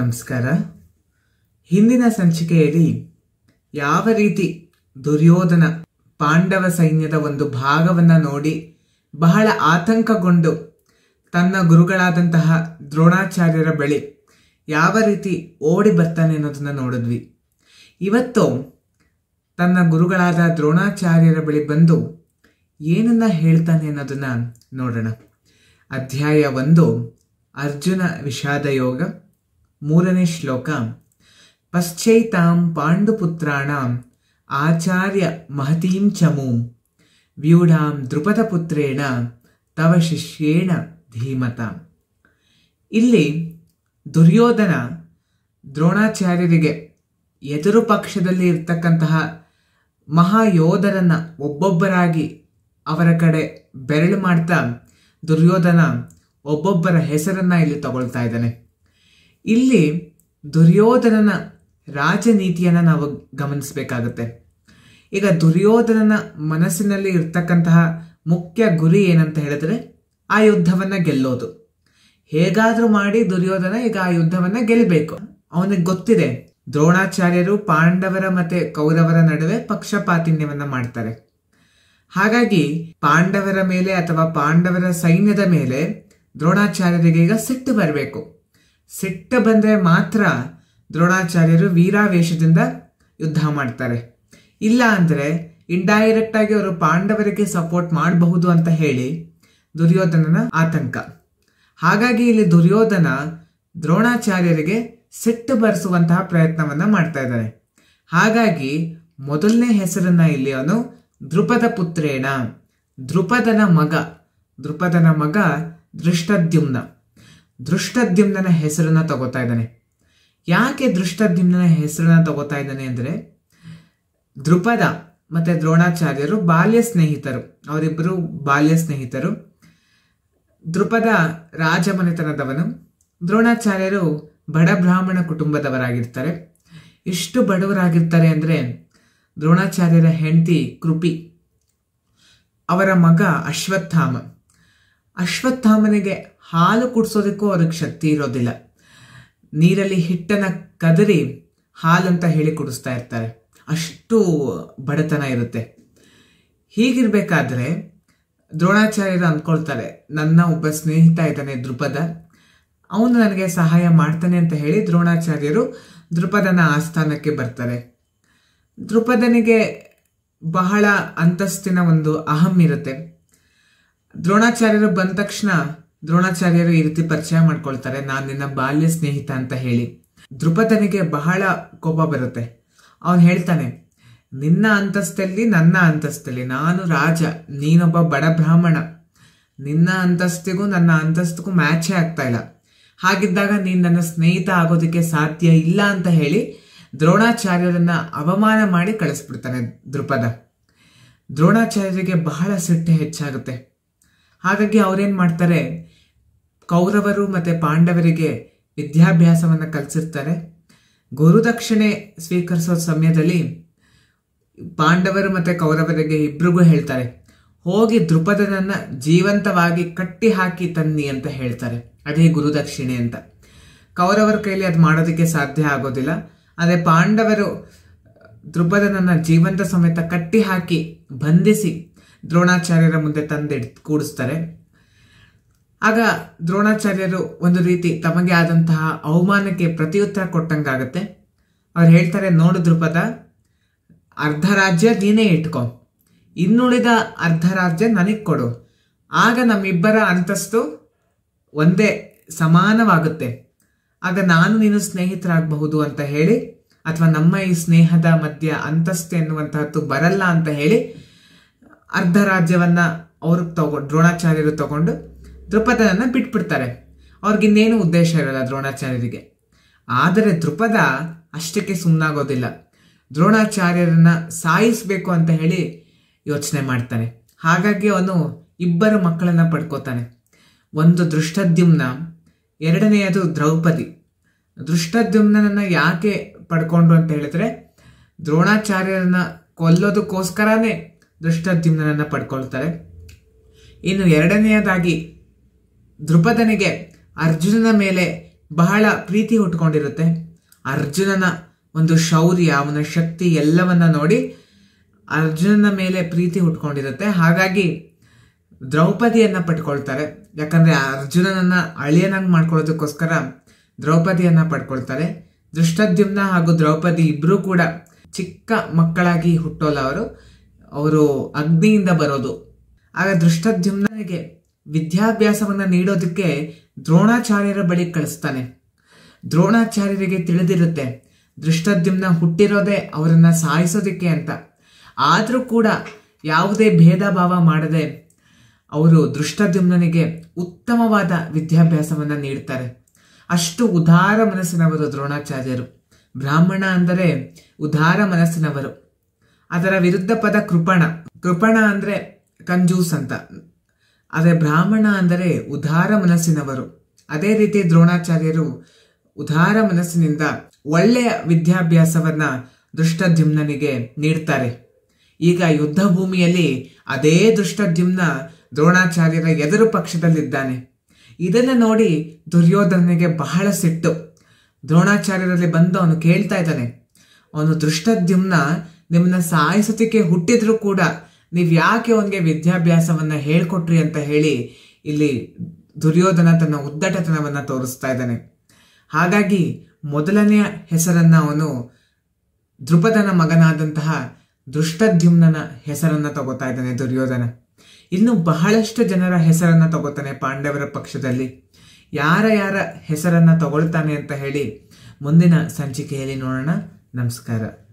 ನಮಸ್ಕಾರ ಹಿಂದಿನ ಸಂಚಿಕೆಯಲ್ಲಿ ಯಾವ ರೀತಿ ದುರ್ಯೋಧನ ಪಾಂಡವ ಸೈನ್ಯದ ಒಂದು ಭಾಗವನ್ನು ನೋಡಿ ಬಹಳ ಆತಂಕಗೊಂಡು ತನ್ನ ಗುರುಗಳಾದಂತಹ ದ್ರೋಣಾಚಾರ್ಯರ ಬಳಿ ಯಾವ ರೀತಿ ಓಡಿ ಬರ್ತಾನೆ ಅನ್ನೋದನ್ನು ನೋಡಿದ್ವಿ ಇವತ್ತು ತನ್ನ ಗುರುಗಳಾದ ದ್ರೋಣಾಚಾರ್ಯರ ಬಳಿ ಬಂದು ಏನನ್ನ ಹೇಳ್ತಾನೆ ಅನ್ನೋದನ್ನ ನೋಡೋಣ ಅಧ್ಯಾಯ ಒಂದು ಅರ್ಜುನ ವಿಷಾದ ಯೋಗ ಮೂರನೇ ಶ್ಲೋಕ ಪಶ್ಚೈತಾಂ ಪಾಂಡುಪುತ್ರಾಣ ಆಚಾರ್ಯ ಮಹತೀಂ ಚಮು ವ್ಯೂಢಾಂ ಪುತ್ರೇಣ ತವ ಶಿಷ್ಯೇಣ ಧೀಮತ ಇಲ್ಲಿ ದುರ್ಯೋಧನ ದ್ರೋಣಾಚಾರ್ಯರಿಗೆ ಎದುರು ಪಕ್ಷದಲ್ಲಿ ಇರ್ತಕ್ಕಂತಹ ಮಹಾಯೋಧರನ್ನು ಒಬ್ಬೊಬ್ಬರಾಗಿ ಅವರ ಕಡೆ ಬೆರಳು ಮಾಡ್ತಾ ದುರ್ಯೋಧನ ಒಬ್ಬೊಬ್ಬರ ಹೆಸರನ್ನು ಇಲ್ಲಿ ತಗೊಳ್ತಾ ಇದ್ದಾನೆ ಇಲ್ಲಿ ದುರ್ಯೋಧನನ ರಾಜನೀತಿಯನ್ನು ನಾವು ಗಮನಿಸಬೇಕಾಗುತ್ತೆ ಈಗ ದುರ್ಯೋಧನನ ಮನಸ್ಸಿನಲ್ಲಿ ಇರ್ತಕ್ಕಂತಹ ಮುಖ್ಯ ಗುರಿ ಏನಂತ ಹೇಳಿದ್ರೆ ಆ ಯುದ್ಧವನ್ನು ಗೆಲ್ಲೋದು ಹೇಗಾದರೂ ಮಾಡಿ ದುರ್ಯೋಧನ ಈಗ ಆ ಯುದ್ಧವನ್ನ ಗೆಲ್ಲಬೇಕು ಅವನಿಗೆ ಗೊತ್ತಿದೆ ದ್ರೋಣಾಚಾರ್ಯರು ಪಾಂಡವರ ಮತ್ತೆ ಕೌರವರ ನಡುವೆ ಪಕ್ಷಪಾತಿನ್ಯವನ್ನ ಮಾಡ್ತಾರೆ ಹಾಗಾಗಿ ಪಾಂಡವರ ಮೇಲೆ ಅಥವಾ ಪಾಂಡವರ ಸೈನ್ಯದ ಮೇಲೆ ದ್ರೋಣಾಚಾರ್ಯರಿಗೆ ಈಗ ಸಿಟ್ಟು ಬರಬೇಕು ಸಿಟ್ಟ ಬಂದರೆ ಮಾತ್ರ ದ್ರೋಣಾಚಾರ್ಯರು ವೀರಾವೇಶದಿಂದ ಯುದ್ಧ ಮಾಡ್ತಾರೆ ಇಲ್ಲ ಅಂದರೆ ಇಂಡೈರೆಕ್ಟಾಗಿ ಅವರು ಪಾಂಡವರಿಗೆ ಸಪೋರ್ಟ್ ಮಾಡಬಹುದು ಅಂತ ಹೇಳಿ ದುರ್ಯೋಧನನ ಆತಂಕ ಹಾಗಾಗಿ ಇಲ್ಲಿ ದುರ್ಯೋಧನ ದ್ರೋಣಾಚಾರ್ಯರಿಗೆ ಸಿಟ್ಟು ಬರೆಸುವಂತಹ ಪ್ರಯತ್ನವನ್ನು ಮಾಡ್ತಾ ಇದ್ದಾರೆ ಹಾಗಾಗಿ ಮೊದಲನೇ ಹೆಸರನ್ನು ಇಲ್ಲಿ ಅವನು ದೃಪದ ಪುತ್ರೇಣ ದೃಪದನ ಮಗ ದೃಪದನ ಮಗ ದೃಷ್ಟದ್ಯುಮ್ನ ದೃಷ್ಟದ್ಯುಮ್ನ ಹೆಸರನ್ನ ತಗೋತಾ ಇದ್ದಾನೆ ಯಾಕೆ ದೃಷ್ಟದ್ಯುಮ್ನ ಹೆಸರನ್ನ ತಗೋತಾ ಇದ್ದಾನೆ ಅಂದರೆ ದೃಪದ ಮತ್ತು ದ್ರೋಣಾಚಾರ್ಯರು ಬಾಲ್ಯ ಸ್ನೇಹಿತರು ಅವರಿಬ್ಬರು ಬಾಲ್ಯ ಸ್ನೇಹಿತರು ದೃಪದ ರಾಜಮನೆತನದವನು ದ್ರೋಣಾಚಾರ್ಯರು ಬಡ ಬ್ರಾಹ್ಮಣ ಕುಟುಂಬದವರಾಗಿರ್ತಾರೆ ಇಷ್ಟು ಬಡವರಾಗಿರ್ತಾರೆ ಅಂದರೆ ದ್ರೋಣಾಚಾರ್ಯರ ಹೆಂಡತಿ ಕೃಪಿ ಅವರ ಮಗ ಅಶ್ವತ್ಥಾಮ ಅಶ್ವತ್ಥಾಮನಿಗೆ ಹಾಲು ಕುಡಿಸೋದಕ್ಕೂ ಅವ್ರಿಗೆ ಶಕ್ತಿ ಇರೋದಿಲ್ಲ ನೀರಲ್ಲಿ ಹಿಟ್ಟನ್ನು ಕದರಿ ಹಾಲು ಅಂತ ಹೇಳಿ ಕುಡಿಸ್ತಾ ಇರ್ತಾರೆ ಅಷ್ಟು ಬಡತನ ಇರುತ್ತೆ ಹೀಗಿರಬೇಕಾದ್ರೆ ದ್ರೋಣಾಚಾರ್ಯರು ಅಂದ್ಕೊಳ್ತಾರೆ ನನ್ನ ಒಬ್ಬ ಸ್ನೇಹಿತ ಇದ್ದಾನೆ ದೃಪದ ಅವನು ನನಗೆ ಸಹಾಯ ಮಾಡ್ತಾನೆ ಅಂತ ಹೇಳಿ ದ್ರೋಣಾಚಾರ್ಯರು ದೃಪದನ ಆಸ್ಥಾನಕ್ಕೆ ಬರ್ತಾರೆ ದೃಪದನಿಗೆ ಬಹಳ ಅಂತಸ್ತಿನ ಒಂದು ಅಹಂ ಇರುತ್ತೆ ದ್ರೋಣಾಚಾರ್ಯರು ಬಂದ ತಕ್ಷಣ ದ್ರೋಣಾಚಾರ್ಯರು ಈ ರೀತಿ ಪರಿಚಯ ಮಾಡ್ಕೊಳ್ತಾರೆ ನಾನು ನಿನ್ನ ಬಾಲ್ಯ ಸ್ನೇಹಿತ ಅಂತ ಹೇಳಿ ದೃಪದನಿಗೆ ಬಹಳ ಕೋಪ ಬರುತ್ತೆ ಅವನು ಹೇಳ್ತಾನೆ ನಿನ್ನ ಅಂತಸ್ತಲ್ಲಿ ನನ್ನ ಅಂತಸ್ತಲ್ಲಿ ನಾನು ರಾಜ ನೀನೊಬ್ಬ ಬಡ ಬ್ರಾಹ್ಮಣ ನಿನ್ನ ಅಂತಸ್ತಿಗೂ ನನ್ನ ಅಂತಸ್ತಿಗೂ ಮ್ಯಾಚೇ ಆಗ್ತಾ ಇಲ್ಲ ಹಾಗಿದ್ದಾಗ ನೀನು ನನ್ನ ಸ್ನೇಹಿತ ಆಗೋದಕ್ಕೆ ಸಾಧ್ಯ ಇಲ್ಲ ಅಂತ ಹೇಳಿ ದ್ರೋಣಾಚಾರ್ಯರನ್ನ ಅವಮಾನ ಮಾಡಿ ಕಳಿಸ್ಬಿಡ್ತಾನೆ ದೃಪದ ದ್ರೋಣಾಚಾರ್ಯರಿಗೆ ಬಹಳ ಸಿಟ್ಟು ಹೆಚ್ಚಾಗುತ್ತೆ ಹಾಗಾಗಿ ಅವ್ರೇನ್ ಮಾಡ್ತಾರೆ ಕೌರವರು ಮತ್ತು ಪಾಂಡವರಿಗೆ ವಿದ್ಯಾಭ್ಯಾಸವನ್ನು ಕಲಿಸಿರ್ತಾರೆ ಗುರುದಕ್ಷಿಣೆ ಸ್ವೀಕರಿಸೋ ಸಮಯದಲ್ಲಿ ಪಾಂಡವರು ಮತ್ತು ಕೌರವರಿಗೆ ಇಬ್ಬರಿಗೂ ಹೇಳ್ತಾರೆ ಹೋಗಿ ದೃಪದನನ್ನು ಜೀವಂತವಾಗಿ ಕಟ್ಟಿ ಹಾಕಿ ತನ್ನಿ ಅಂತ ಹೇಳ್ತಾರೆ ಅದೇ ಗುರುದಕ್ಷಿಣೆ ಅಂತ ಕೌರವರ ಕೈಲಿ ಅದು ಮಾಡೋದಕ್ಕೆ ಸಾಧ್ಯ ಆಗೋದಿಲ್ಲ ಆದರೆ ಪಾಂಡವರು ದೃಪದನನ್ನು ಜೀವಂತ ಸಮೇತ ಕಟ್ಟಿ ಹಾಕಿ ಬಂಧಿಸಿ ದ್ರೋಣಾಚಾರ್ಯರ ಮುಂದೆ ತಂದಿಡ್ ಕೂಡಿಸ್ತಾರೆ ಆಗ ದ್ರೋಣಾಚಾರ್ಯರು ಒಂದು ರೀತಿ ತಮಗೆ ಆದಂತಹ ಅವಮಾನಕ್ಕೆ ಪ್ರತಿಯುತ್ತರ ಕೊಟ್ಟಂಗಾಗತ್ತೆ ಅವ್ರು ಹೇಳ್ತಾರೆ ನೋಡು ದೃಪದ ಅರ್ಧ ರಾಜ್ಯ ನೀನೇ ಇಟ್ಕೊ ಇನ್ನುಳಿದ ಅರ್ಧ ರಾಜ್ಯ ನನಗೆ ಕೊಡು ಆಗ ನಮ್ಮಿಬ್ಬರ ಅಂತಸ್ತು ಒಂದೇ ಸಮಾನವಾಗುತ್ತೆ ಆಗ ನಾನು ನೀನು ಸ್ನೇಹಿತರಾಗಬಹುದು ಅಂತ ಹೇಳಿ ಅಥವಾ ನಮ್ಮ ಈ ಸ್ನೇಹದ ಮಧ್ಯ ಅಂತಸ್ತು ಎನ್ನುವಂತಹದ್ದು ಬರಲ್ಲ ಅಂತ ಹೇಳಿ ಅರ್ಧ ರಾಜ್ಯವನ್ನು ಅವರು ತಗೊ ದ್ರೋಣಾಚಾರ್ಯರು ತಗೊಂಡು ದೃಪದನನ್ನು ಬಿಟ್ಬಿಡ್ತಾರೆ ಅವ್ರಿಗಿನ್ನೇನು ಉದ್ದೇಶ ಇರಲ್ಲ ದ್ರೋಣಾಚಾರ್ಯರಿಗೆ ಆದರೆ ದೃಪದ ಅಷ್ಟಕ್ಕೆ ಸುಮ್ಮನಾಗೋದಿಲ್ಲ ದ್ರೋಣಾಚಾರ್ಯರನ್ನ ಸಾಯಿಸಬೇಕು ಅಂತ ಹೇಳಿ ಯೋಚನೆ ಮಾಡ್ತಾನೆ ಹಾಗಾಗಿ ಅವನು ಇಬ್ಬರು ಮಕ್ಕಳನ್ನು ಪಡ್ಕೋತಾನೆ ಒಂದು ದೃಷ್ಟದ್ಯುಮ್ನ ಎರಡನೆಯದು ದ್ರೌಪದಿ ದೃಷ್ಟದ್ಯುಮ್ನನ್ನು ಯಾಕೆ ಪಡ್ಕೊಂಡ್ರು ಅಂತ ಹೇಳಿದ್ರೆ ದ್ರೋಣಾಚಾರ್ಯರನ್ನ ಕೊಲ್ಲೋದಕ್ಕೋಸ್ಕರನೇ ದೃಷ್ಟದ್ಯುಮ್ನನ್ನು ಪಡ್ಕೊಳ್ತಾರೆ ಇನ್ನು ಎರಡನೆಯದಾಗಿ ದೃಪದನಿಗೆ ಅರ್ಜುನನ ಮೇಲೆ ಬಹಳ ಪ್ರೀತಿ ಹುಟ್ಕೊಂಡಿರುತ್ತೆ ಅರ್ಜುನನ ಒಂದು ಶೌರ್ಯ ಅವನ ಶಕ್ತಿ ಎಲ್ಲವನ್ನ ನೋಡಿ ಅರ್ಜುನನ ಮೇಲೆ ಪ್ರೀತಿ ಹುಟ್ಕೊಂಡಿರುತ್ತೆ ಹಾಗಾಗಿ ದ್ರೌಪದಿಯನ್ನ ಪಟ್ಕೊಳ್ತಾರೆ ಯಾಕಂದ್ರೆ ಅರ್ಜುನನನ್ನ ಅಳಿಯನಾಗಿ ಮಾಡ್ಕೊಳ್ಳೋದಕ್ಕೋಸ್ಕರ ದ್ರೌಪದಿಯನ್ನ ಪಡ್ಕೊಳ್ತಾರೆ ದೃಷ್ಟದ್ಯುಮ್ನ ಹಾಗೂ ದ್ರೌಪದಿ ಇಬ್ಬರೂ ಕೂಡ ಚಿಕ್ಕ ಮಕ್ಕಳಾಗಿ ಹುಟ್ಟೋಲ್ಲ ಅವರು ಅವರು ಅಗ್ನಿಯಿಂದ ಬರೋದು ಆಗ ದೃಷ್ಟದ್ಯುಮ್ನಿಗೆ ವಿದ್ಯಾಭ್ಯಾಸವನ್ನು ನೀಡೋದಕ್ಕೆ ದ್ರೋಣಾಚಾರ್ಯರ ಬಳಿ ಕಳಿಸ್ತಾನೆ ದ್ರೋಣಾಚಾರ್ಯರಿಗೆ ತಿಳಿದಿರುತ್ತೆ ದೃಷ್ಟದ್ಯುಮ್ನ ಹುಟ್ಟಿರೋದೇ ಅವರನ್ನು ಸಾಯಿಸೋದಕ್ಕೆ ಅಂತ ಆದರೂ ಕೂಡ ಯಾವುದೇ ಭೇದ ಭಾವ ಮಾಡದೆ ಅವರು ದೃಷ್ಟದ್ಯುಮ್ನಿಗೆ ಉತ್ತಮವಾದ ವಿದ್ಯಾಭ್ಯಾಸವನ್ನು ನೀಡ್ತಾರೆ ಅಷ್ಟು ಉದಾರ ಮನಸ್ಸಿನವರು ದ್ರೋಣಾಚಾರ್ಯರು ಬ್ರಾಹ್ಮಣ ಅಂದರೆ ಉದಾರ ಮನಸ್ಸಿನವರು ಅದರ ವಿರುದ್ಧ ಪದ ಕೃಪಣ ಕೃಪಣ ಅಂದರೆ ಕಂಜೂಸ್ ಅಂತ ಆದರೆ ಬ್ರಾಹ್ಮಣ ಅಂದರೆ ಉದಾರ ಮನಸ್ಸಿನವರು ಅದೇ ರೀತಿ ದ್ರೋಣಾಚಾರ್ಯರು ಉದಾರ ಮನಸ್ಸಿನಿಂದ ಒಳ್ಳೆಯ ವಿದ್ಯಾಭ್ಯಾಸವನ್ನ ದುಷ್ಟದ್ಯುಮ್ನಿಗೆ ನೀಡ್ತಾರೆ ಈಗ ಯುದ್ಧ ಭೂಮಿಯಲ್ಲಿ ಅದೇ ದುಷ್ಟದ್ಯುಮ್ನ ದ್ರೋಣಾಚಾರ್ಯರ ಎದುರು ಪಕ್ಷದಲ್ಲಿದ್ದಾನೆ ಇದನ್ನು ನೋಡಿ ದುರ್ಯೋಧನಿಗೆ ಬಹಳ ಸಿಟ್ಟು ದ್ರೋಣಾಚಾರ್ಯರಲ್ಲಿ ಬಂದು ಅವನು ಕೇಳ್ತಾ ಇದ್ದಾನೆ ಅವನು ದುಷ್ಟದ್ಯುಮ್ನ ನಿಮ್ಮನ್ನ ಸಾಯಿಸೋದಕ್ಕೆ ಹುಟ್ಟಿದ್ರೂ ಕೂಡ ನೀವು ಯಾಕೆ ಅವನಿಗೆ ವಿದ್ಯಾಭ್ಯಾಸವನ್ನು ಹೇಳ್ಕೊಟ್ರಿ ಅಂತ ಹೇಳಿ ಇಲ್ಲಿ ದುರ್ಯೋಧನ ತನ್ನ ಉದ್ದಟತನವನ್ನು ತೋರಿಸ್ತಾ ಇದ್ದಾನೆ ಹಾಗಾಗಿ ಮೊದಲನೆಯ ಹೆಸರನ್ನು ಅವನು ದೃಪದನ ಮಗನಾದಂತಹ ದೃಷ್ಟದ್ಯುಮ್ನ ಹೆಸರನ್ನು ತಗೋತಾ ಇದ್ದಾನೆ ದುರ್ಯೋಧನ ಇನ್ನು ಬಹಳಷ್ಟು ಜನರ ಹೆಸರನ್ನು ತಗೋತಾನೆ ಪಾಂಡವರ ಪಕ್ಷದಲ್ಲಿ ಯಾರ ಯಾರ ಹೆಸರನ್ನು ತಗೊಳ್ತಾನೆ ಅಂತ ಹೇಳಿ ಮುಂದಿನ ಸಂಚಿಕೆಯಲ್ಲಿ ನೋಡೋಣ ನಮಸ್ಕಾರ